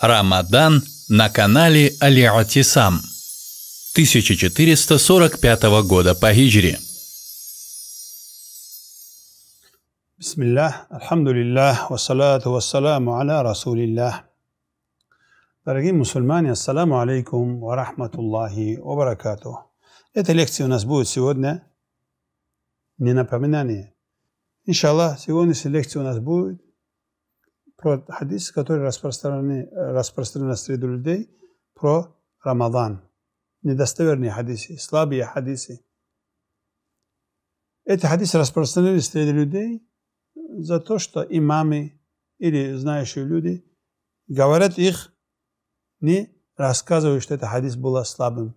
Рамадан на канале Алиатисам 1445 года по хиджре. Бисмиллах, алхамдулиллах, вассалату вассаламу аля расулиллах. Дорогие мусульмане, ассаламу алейкум ва рахматуллахи ва баракату. Эта лекция у нас будет сегодня не напоминание. Иншаллах, сегодняшняя лекция у нас будет – про хадис, который распространены, э, распространены среди людей, про Рамадан. Недостоверные хадисы, слабые хадисы. Эти хадисы распространились среди людей за то, что имамы или знающие люди говорят их, не рассказывая, что этот хадис был слабым.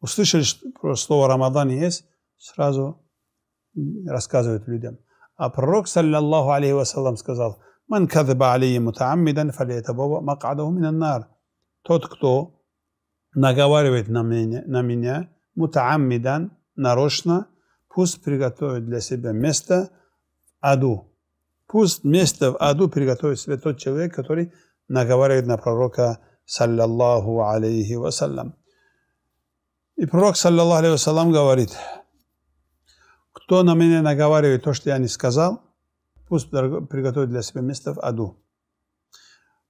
Услышали, про слово «Рамадан» есть, сразу рассказывают людям. А пророк, саллиллаху алейхи вассалам, сказал – من كذب علي متعمدا فليتبوأ مقعده من النار тот кто наговаривает на меня, на меня мутааммидан нарочно пусть приготовит для себя место в аду пусть место в аду приготовит себе тот человек который наговаривает на пророка саллаллаху алейхи вассалям и пророк саллаллаху алейхи вассалям говорит кто на меня наговаривает то что я не сказал пусть приготовит для себя место в аду.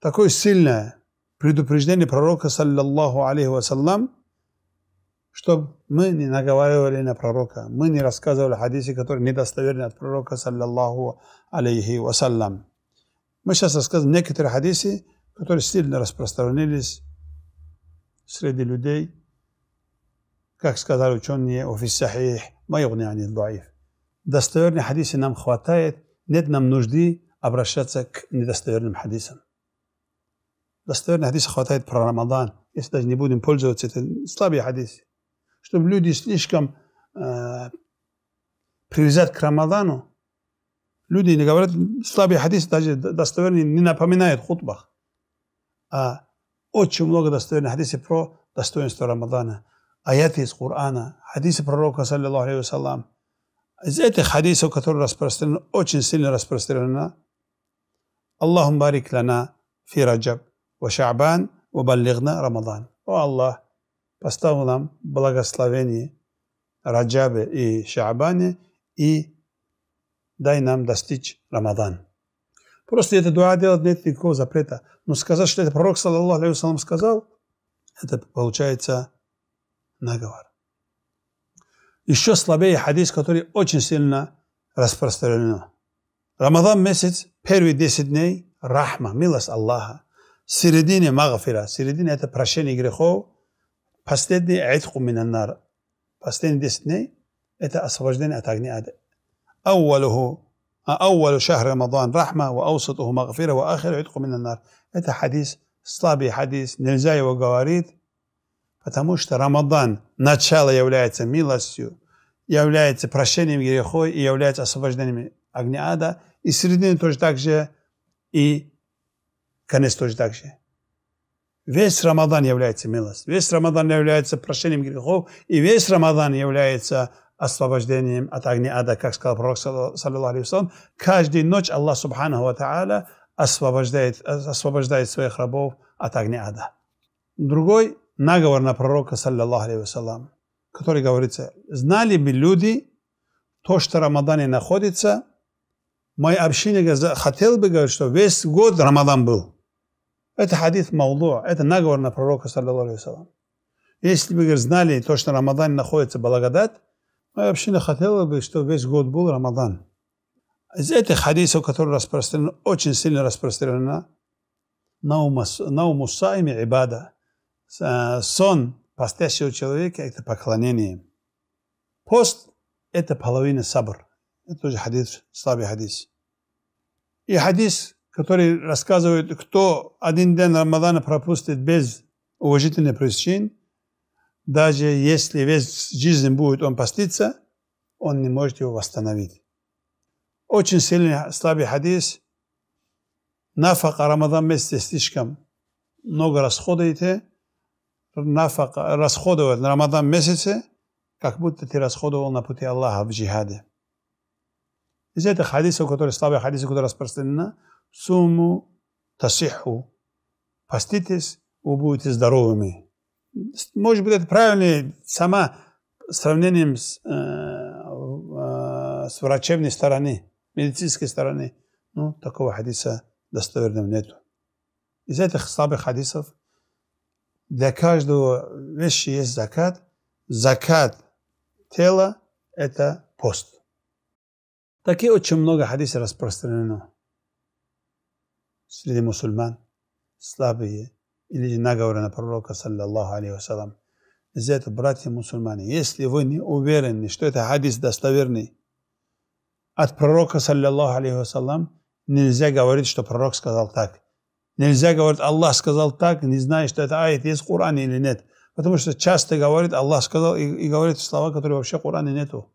Такое сильное предупреждение пророка, саллиллаху алейхи вассалам, чтобы мы не наговаривали на пророка, мы не рассказывали хадисы, которые недостоверны от пророка, саллиллаху алейхи вассалам. Мы сейчас расскажем некоторые хадисы, которые сильно распространились среди людей, как сказали ученые, офис сахих, маягни ани дуаиф. Достоверные хадисы нам хватает – нет нам нужды обращаться к недостоверным хадисам. Достоверных хадисов хватает про Рамадан, если даже не будем пользоваться, это слабые хадисы. Чтобы люди слишком э, привязать к Рамадану, люди не говорят, слабые хадисы даже достоверные не напоминает хутбах. А очень много достоверных хадисов про достоинство Рамадана, аяты из Корана, хадисы пророка, саллиллаху алейхи из этих хадисов, которые распространены, очень сильно распространена Аллахум барик лана фи раджаб ва ша'бан ва баллигна рамадан. О Аллах, поставил нам благословение раджабе и ша'бане и дай нам достичь рамадан. Просто это дуа делать нет никакого запрета. Но сказать, что это пророк, саллаллаху алейхи сказал, это получается наговор. Еще слабее хадис, который очень сильно распространен. Рамадан месяц, первые 10 дней, рахма, милость Аллаха. Середине магафира, середине это прощение грехов. Последний айтху минаннар. Последние 10 дней это освобождение от огня ада. шахр Рамадан рахма, ва аусатуху магафира, ва وآخره айтху минаннар. Это хадис, слабый хадис, нельзя его говорить. Потому что Рамадан, начало является милостью, является прощением грехов и является освобождением огня ада. И середина тоже так же, и конец тоже так же. Весь Рамадан является милостью, весь Рамадан является прощением грехов, и весь Рамадан является освобождением от огня ада, как сказал пророк, саллиллаху каждую ночь Аллах, субханаху ва освобождает, освобождает своих рабов от огня ада. Другой наговор на пророка, саллиллаху алейхи вассалам, который говорится, знали бы люди, то, что в Рамадане находится, мой общинник хотел бы говорить, что весь год Рамадан был. Это хадис Маудуа, это наговор на пророка, саллиллаху алейхи вассалам. Если бы говорит, знали то, что в Рамадане находится благодать, моя община хотела бы, чтобы весь год был Рамадан. Из этих хадисов, которые распространены, очень сильно распространена, наумус, наумус саими ибада – Э, сон постящего человека – это поклонение. Пост – это половина сабр. Это тоже хадис, слабый хадис. И хадис, который рассказывает, кто один день Рамадана пропустит без уважительных причин, даже если весь жизнь будет он поститься, он не может его восстановить. Очень сильный слабый хадис. Нафака Рамадан месяц слишком много расходуете, нафака, расходовать на Рамадан месяце, как будто ты расходовал на пути Аллаха в джихаде. Из этих хадисов, которые слабые хадисы, которые распространены, сумму тасиху. Поститесь, вы будете здоровыми. Может быть, это правильное сама сравнением с, э, э, с врачебной стороны, медицинской стороны. Но ну, такого хадиса достоверного нету. Из этих слабых хадисов для каждого вещи есть закат. Закат тела – это пост. Такие очень много хадисов распространено среди мусульман, слабые, или наговоры на пророка, саллаллаху алейхи вассалам. Из-за этого, братья мусульмане, если вы не уверены, что это хадис достоверный от пророка, саллаллаху алейхи вассалам, нельзя говорить, что пророк сказал так – Нельзя говорить, Аллах сказал так, не зная, что это аят есть в Коране или нет. Потому что часто говорит, Аллах сказал, и, и говорит слова, которые вообще в Коране нету.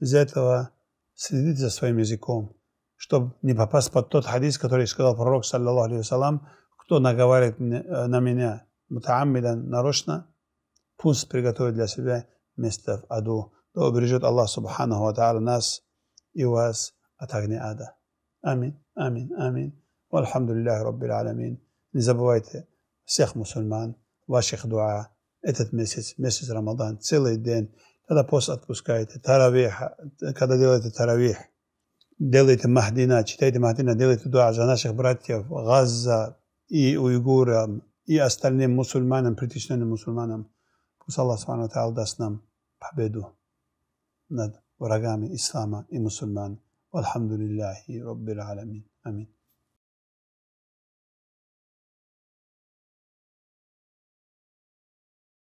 Из-за этого следите за своим языком, чтобы не попасть под тот хадис, который сказал пророк, саллаллаху алейхи вассалам, кто наговаривает э, на меня мутааммидан нарочно, пусть приготовит для себя место в аду. Да убережет Аллах Субханаху Ва нас и вас от огня ада. Аминь, аминь, аминь. والhamdulillahi Rabbil alamin. Ni забувайте всех мусульман, ваших дуа. Этот месяц, месяц Рамадан, целый день. Когда пост отпускаете, таравих, когда делаете таравих, делаете махдина, читаете махдина, делаете дуа за наших братьев, Газза и уйгурам, и остальным мусульманам, притесненным мусульманам. Пусть Аллах Субхану даст нам победу над врагами ислама и мусульман. والحمد لله رب العالمين آمين